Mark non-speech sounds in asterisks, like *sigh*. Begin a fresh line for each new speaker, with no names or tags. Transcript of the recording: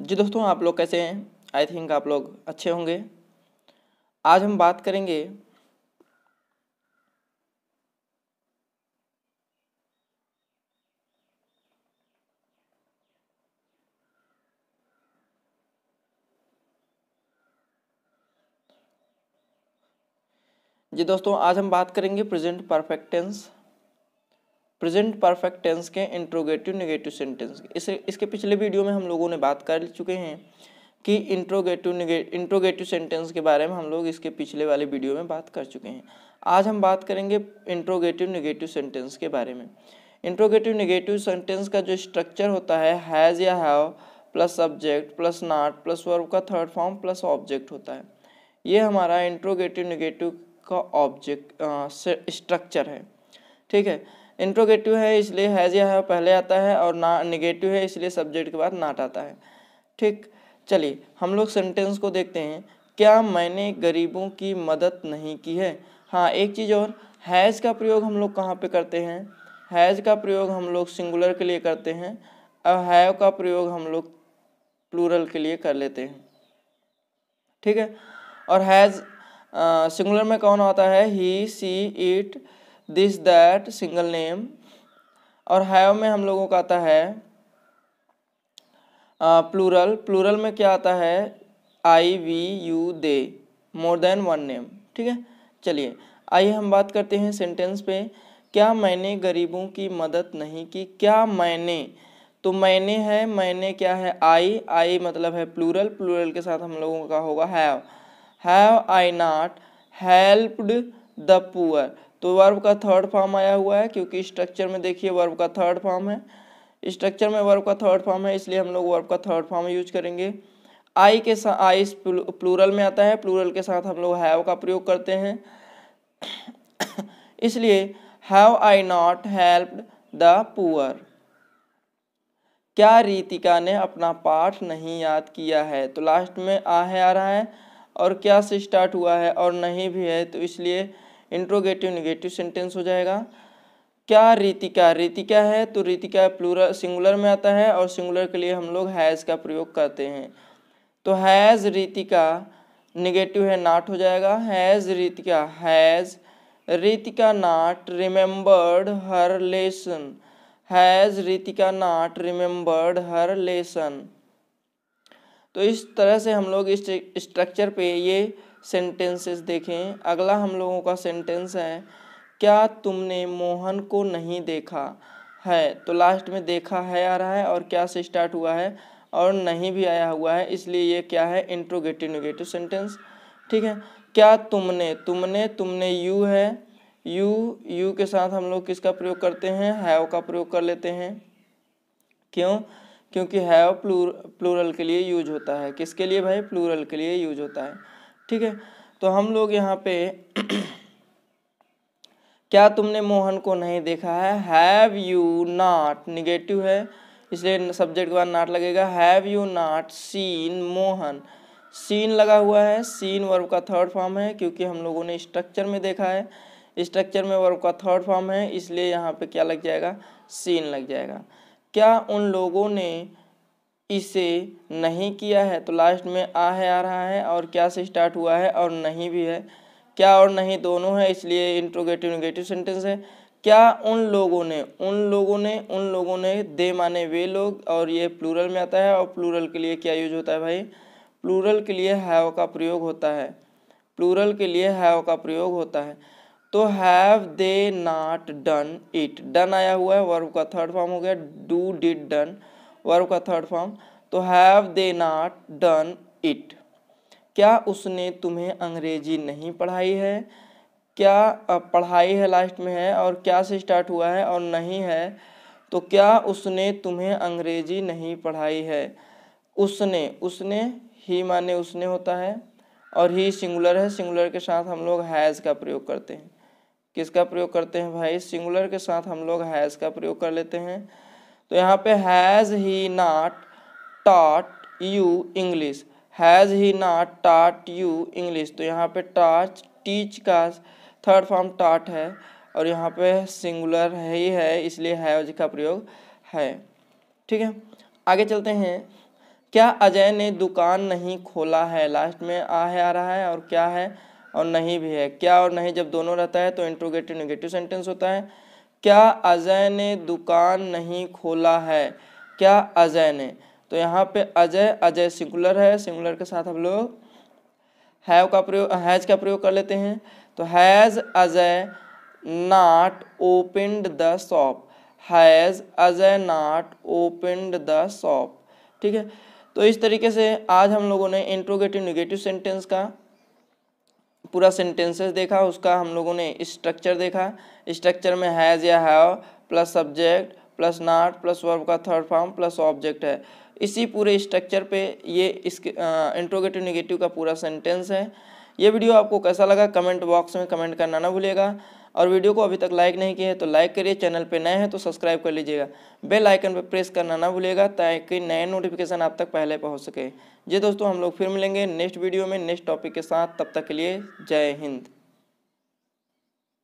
जी दोस्तों आप लोग कैसे हैं आई थिंक आप लोग अच्छे होंगे आज हम बात करेंगे जी दोस्तों आज हम बात करेंगे present perfect tense present perfect tense के इंट्रोगेटिव नेगेटिव सेंटेंस इसे इसके पिछले वीडियो में हम लोगों ने बात कर चुके हैं कि इंट्रोगेटिव इंट्रोगेटिव सेंटेंस के बारे में हम लोग इसके पिछले वाले वीडियो में बात कर चुके हैं आज हम बात करेंगे इंट्रोगेटिव नेगेटिव सेंटेंस के बारे में इंट्रोगेटिव नेगेटिव सेंटेंस का जो स्ट्रक्चर होता है हैज़ या have plus subject plus not plus verb का थर्ड फॉर्म प्लस ऑब्जेक्ट होता है ये हमारा इंट्रोगेटिव नेगेटिव का ऑब्जेक्ट स्ट्रक्चर है ठीक है इंट्रोगेटिव है इसलिए हैज या है पहले आता है और ना निगेटिव है इसलिए सब्जेक्ट के बाद नाट आता है ठीक चलिए हम लोग सेंटेंस को देखते हैं क्या मैंने गरीबों की मदद नहीं की है हाँ एक चीज़ और हैज़ का प्रयोग हम लोग कहाँ पे करते हैं हैज़ का प्रयोग हम लोग सिंगुलर के लिए करते हैं और हैव का प्रयोग हम लोग प्लूरल के लिए कर लेते हैं ठीक है और हैज़ सिंगुलर में कौन आता है he she it this that single name और हैव में हम लोगों का आता है प्लूरल प्लूरल में क्या आता है I we you they more than one name ठीक है चलिए आइए हम बात करते हैं सेंटेंस पे क्या मैंने गरीबों की मदद नहीं की क्या मैंने तो मैंने है मैंने क्या है आई आई मतलब है प्लूरल प्लूरल के साथ हम लोगों का होगा have have I not helped the poor तो वर्ब का थर्ड फॉर्म आया हुआ है क्योंकि स्ट्रक्चर में देखिए वर्ब का थर्ड फॉर्म है स्ट्रक्चर में वर्ब का थर्ड फॉर्म है इसलिए हम लोग वर्ब का थर्ड फॉर्म यूज करेंगे आई के साथ आई प्लूरल में आता है प्लूरल के साथ हम लोग हैव का प्रयोग करते हैं इसलिए have I not helped the poor क्या रीतिका ने अपना पाठ नहीं याद किया है तो लास्ट में आ है आ रहा है और क्या से स्टार्ट हुआ है और नहीं भी है तो इसलिए इंट्रोगेटिव निगेटिव सेंटेंस हो जाएगा क्या रीतिका रीतिका है तो रीतिका प्लूरल सिंगुलर में आता है और सिंगुलर के लिए हम लोग हैज़ का प्रयोग करते हैं तो हैज़ रीतिका निगेटिव है नाट हो जाएगा has Ritika has Ritika not remembered her lesson has Ritika not remembered her lesson तो इस तरह से हम लोग इस स्ट्रक्चर पे ये सेंटेंसेस देखें अगला हम लोगों का सेंटेंस है क्या तुमने मोहन को नहीं देखा है तो लास्ट में देखा है आ रहा है और क्या से स्टार्ट हुआ है और नहीं भी आया हुआ है इसलिए ये क्या है इंट्रोगेटिव निगेटिव सेंटेंस ठीक है क्या तुमने तुमने तुमने यू है यू यू के साथ हम लोग किसका प्रयोग करते हैं हैव का प्रयोग कर लेते हैं क्यों क्योंकि हैव प्लूर प्लूरल के लिए यूज होता है किसके लिए भाई प्लूरल के लिए यूज होता है ठीक है तो हम लोग यहाँ पे *clears throat* क्या तुमने मोहन को नहीं देखा है हैव यू नाट निगेटिव है इसलिए सब्जेक्ट के बाद नाट लगेगा have you not seen Mohan seen लगा हुआ है सीन वर्ब का थर्ड फॉर्म है क्योंकि हम लोगों ने स्ट्रक्चर में देखा है स्ट्रक्चर में वर्ब का थर्ड फॉर्म है इसलिए यहाँ पे क्या लग जाएगा सीन लग जाएगा क्या उन लोगों ने इसे नहीं किया है तो लास्ट में आ है आ रहा है और क्या से स्टार्ट हुआ है और नहीं भी है क्या और नहीं दोनों है इसलिए इंट्रोगेटिव निगेटिव सेंटेंस है क्या उन लोगों ने उन लोगों ने उन लोगों ने दे माने वे लोग और ये प्लूरल में आता है और प्लूरल के लिए क्या यूज होता है भाई प्लूरल के लिए हैव का प्रयोग होता है प्लूरल के लिए हैव का प्रयोग होता है तो have they not done it done आया हुआ है वर्ब का थर्ड फॉर्म हो गया डू डिड डन वर्ब का थर्ड फॉर्म तो have they not done it क्या उसने तुम्हें अंग्रेजी नहीं पढ़ाई है क्या पढ़ाई है लास्ट में है और क्या से स्टार्ट हुआ है और नहीं है तो क्या उसने तुम्हें अंग्रेजी नहीं पढ़ाई है उसने उसने ही माने उसने होता है और ही सिंगुलर है सिंगुलर के साथ हम लोग हैज़ का प्रयोग करते हैं किसका प्रयोग करते हैं भाई सिंगुलर के साथ हम लोग हैज़ का प्रयोग कर लेते हैं तो यहाँ पे has he not taught you English has he not taught you English तो यहाँ पे टाच टीच का थर्ड फॉर्म टाट है और यहाँ पे सिंगुलर ही है इसलिए हैज का प्रयोग है ठीक है आगे चलते हैं क्या अजय ने दुकान नहीं खोला है लास्ट में आ है आ रहा है और क्या है और नहीं भी है क्या और नहीं जब दोनों रहता है तो इंट्रोगेटिव नेगेटिव सेंटेंस होता है क्या अजय ने दुकान नहीं खोला है क्या अजय ने तो यहाँ पे अजय अजय सिंगुलर है सिंगुलर के साथ हम लोग हैव का प्रयोग हैज का प्रयोग कर लेते हैं तो has Ajay not opened the shop has Ajay not opened the shop ठीक है तो इस तरीके से आज हम लोगों ने इंट्रोगेटिव निगेटिव सेंटेंस का पूरा सेंटेंसेस देखा उसका हम लोगों ने स्ट्रक्चर देखा स्ट्रक्चर में हैज़ या have plus subject plus not plus verb का थर्ड फॉर्म प्लस ऑब्जेक्ट है इसी पूरे स्ट्रक्चर पे ये इसके इंट्रोगेटिव नेगेटिव का पूरा सेंटेंस है ये वीडियो आपको कैसा लगा कमेंट बॉक्स में कमेंट करना ना भूलिएगा और वीडियो को अभी तक लाइक नहीं किया है तो लाइक करिए चैनल पर नए हैं तो सब्सक्राइब कर लीजिएगा बेल आइकन पर प्रेस करना ना भूलिएगा ताकि नए नोटिफिकेशन आप तक पहले पहुँच सके जी दोस्तों हम लोग फिर मिलेंगे नेक्स्ट वीडियो में नेक्स्ट टॉपिक के साथ तब तक के लिए जय हिंद